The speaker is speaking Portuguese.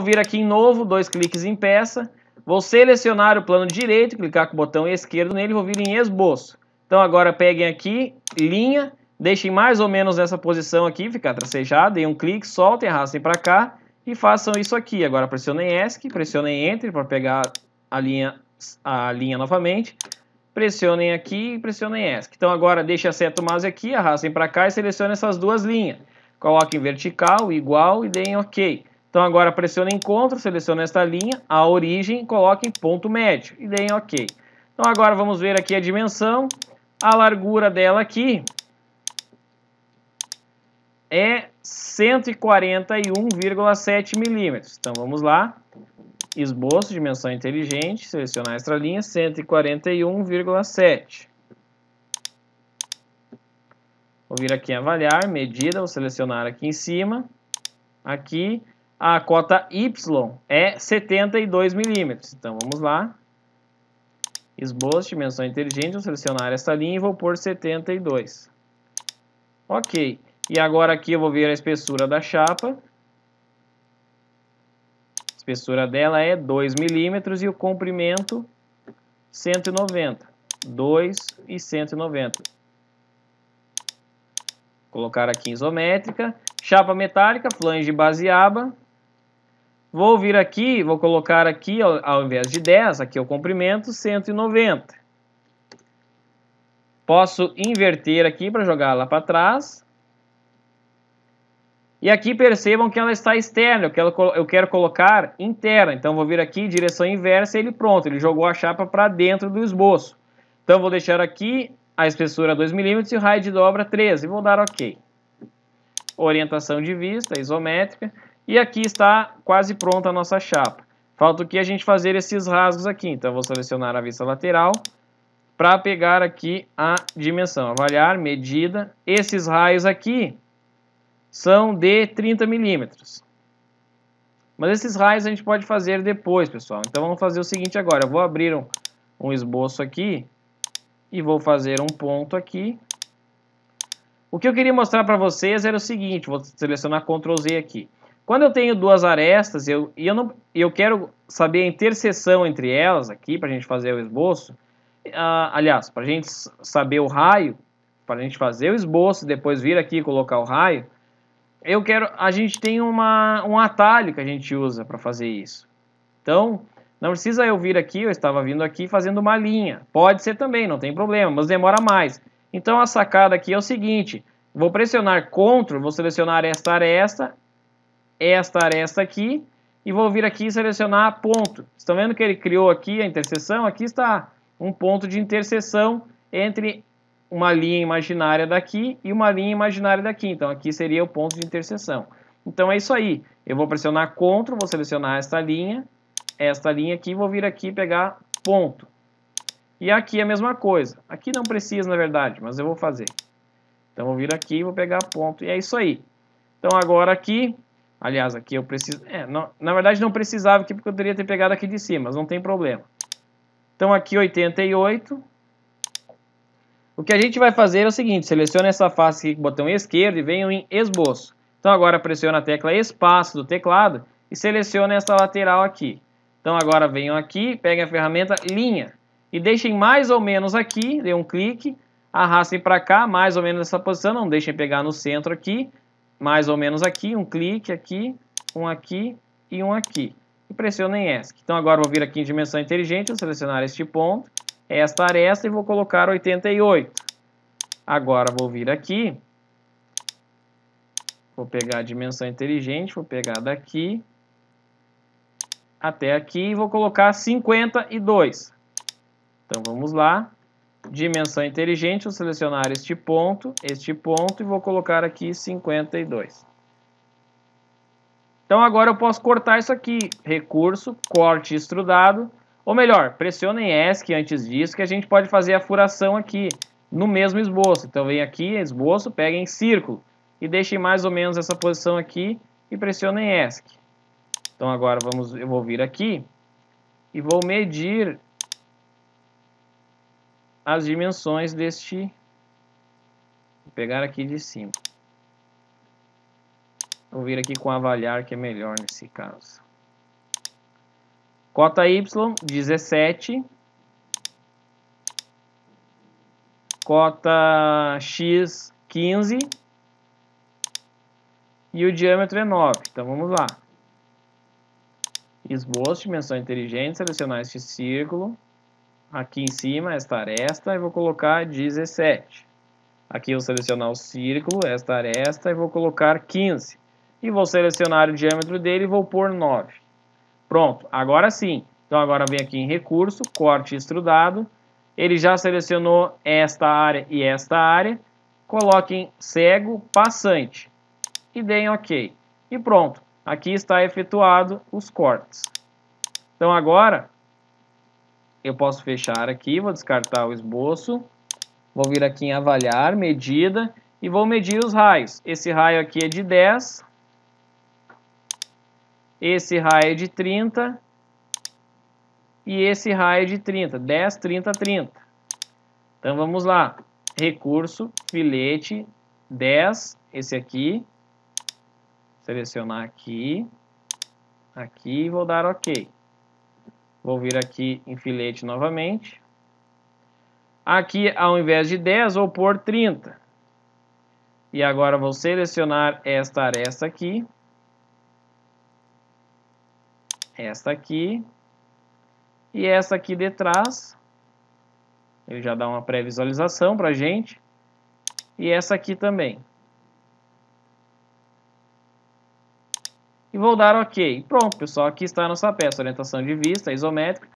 vir aqui em novo, dois cliques em peça. Vou selecionar o plano direito, clicar com o botão esquerdo nele, vou vir em esboço. Então agora peguem aqui, linha, deixem mais ou menos nessa posição aqui, ficar tracejado, deem um clique, soltem, arrastem para cá e façam isso aqui. Agora pressionem ESC, pressionem Enter para pegar a linha, a linha novamente. Pressionem aqui e pressionem ESC. Então agora deixem a seta mais mouse aqui, arrastem para cá e selecionem essas duas linhas. Coloquem vertical, igual e deem OK. Então agora pressiona encontro, seleciona esta linha, a origem, coloque em ponto médio e dê em OK. Então agora vamos ver aqui a dimensão. A largura dela aqui é 141,7 milímetros. Então vamos lá. Esboço, dimensão inteligente, selecionar esta linha, 141,7. Vou vir aqui em avaliar, medida, vou selecionar aqui em cima. Aqui, a cota Y é 72 milímetros. Então vamos lá. Esboço, dimensão inteligente, vou selecionar essa linha e vou pôr 72. Ok. E agora aqui eu vou ver a espessura da chapa. A espessura dela é 2 milímetros e o comprimento 190. 2 e 190. colocar aqui isométrica. Chapa metálica, flange baseaba, Vou vir aqui, vou colocar aqui, ao, invés de 10, aqui é o comprimento, 190. Posso inverter aqui para jogar ela para trás. E aqui percebam que ela está externa, eu quero, eu quero colocar interna. Então vou vir aqui, direção inversa, e ele pronto, ele jogou a chapa para dentro do esboço. Então vou deixar aqui a espessura 2 milímetros e o raio de dobra 13. Vou dar OK. Orientação de vista, isométrica. E aqui está quase pronta a nossa chapa. Falta o que a gente fazer esses rasgos aqui. Então, eu vou selecionar a vista lateral para pegar aqui a dimensão. Avaliar, medida. Esses raios aqui são de 30 milímetros. Mas esses raios a gente pode fazer depois, pessoal. Então, vamos fazer o seguinte agora. Eu vou abrir um, um esboço aqui e vou fazer um ponto aqui. O que eu queria mostrar para vocês era o seguinte. Vou selecionar Ctrl Z aqui. Quando eu tenho duas arestas eu, e eu, não, eu quero saber a interseção entre elas aqui, para a gente fazer o esboço, ah, aliás, para a gente saber o raio, para a gente fazer o esboço, depois vir aqui e colocar o raio, eu quero, a gente tem uma, um atalho que a gente usa para fazer isso. Então, não precisa eu vir aqui, eu estava vindo aqui fazendo uma linha. Pode ser também, não tem problema, mas demora mais. Então a sacada aqui é o seguinte, vou pressionar CTRL, vou selecionar esta aresta esta aresta aqui e vou vir aqui e selecionar ponto. Estão vendo que ele criou aqui a interseção? Aqui está um ponto de interseção entre uma linha imaginária daqui e uma linha imaginária daqui. Então aqui seria o ponto de interseção. Então é isso aí. Eu vou pressionar CTRL, vou selecionar esta linha, esta linha aqui, vou vir aqui e pegar ponto. E aqui a mesma coisa. Aqui não precisa, na verdade, mas eu vou fazer. Então vou vir aqui, vou pegar ponto. E é isso aí. Então agora aqui, Aliás, aqui eu preciso... É, não, na verdade não precisava aqui porque eu poderia ter pegado aqui de cima, mas não tem problema. Então aqui 88. O que a gente vai fazer é o seguinte, seleciona essa face aqui com o botão esquerdo e venho em esboço. Então agora pressiona a tecla espaço do teclado e seleciona essa lateral aqui. Então agora venham aqui, peguem a ferramenta linha e deixem mais ou menos aqui, dê um clique, arrastem para cá, mais ou menos nessa posição, não deixem pegar no centro aqui, mais ou menos aqui, um clique aqui, um aqui e um aqui. E pressiono em ESC. Então agora vou vir aqui em dimensão inteligente, selecionar este ponto, esta aresta e vou colocar 88. Agora vou vir aqui, vou pegar a dimensão inteligente, vou pegar daqui até aqui e vou colocar 52. Então vamos lá, dimensão inteligente, vou selecionar este ponto, este ponto e vou colocar aqui 52. Então agora eu posso cortar isso aqui, recurso, corte extrudado, ou melhor, pressionem ESC antes disso que a gente pode fazer a furação aqui no mesmo esboço. Então vem aqui, esboço, pega em círculo e deixem mais ou menos essa posição aqui e pressionem ESC. Então agora vamos, eu vou vir aqui e vou medir as dimensões deste. Vou pegar aqui de cima. Vou vir aqui com avaliar, que é melhor nesse caso. Cota Y, 17. Cota X, 15. E o diâmetro é 9. Então vamos lá. Esboço, dimensão inteligente, selecionar este círculo aqui em cima esta aresta e vou colocar 17. Aqui eu vou selecionar o círculo, esta aresta, e vou colocar 15. E vou selecionar o diâmetro dele e vou pôr 9. Pronto, agora sim. Então agora vem aqui em recurso, corte extrudado. Ele já selecionou esta área e esta área. Coloquem cego, passante. E deem OK. E pronto, aqui está efetuado os cortes. Então agora eu posso fechar aqui, vou descartar o esboço, vou vir aqui em avaliar, medida, e vou medir os raios. Esse raio aqui é de 10, esse raio é de 30 e esse raio é de 30, 10, 30, 30. Então vamos lá, recurso, filete, 10, esse aqui, selecionar aqui, aqui e vou dar OK. Vou vir aqui em filete novamente. Aqui, ao invés de 10, vou pôr 30. E agora vou selecionar esta aresta aqui. Esta aqui. E essa aqui de trás. Ele já dá uma pré-visualização para gente. E essa aqui também. e vou dar OK. Pronto, pessoal, aqui está a nossa peça, orientação de vista, isométrica,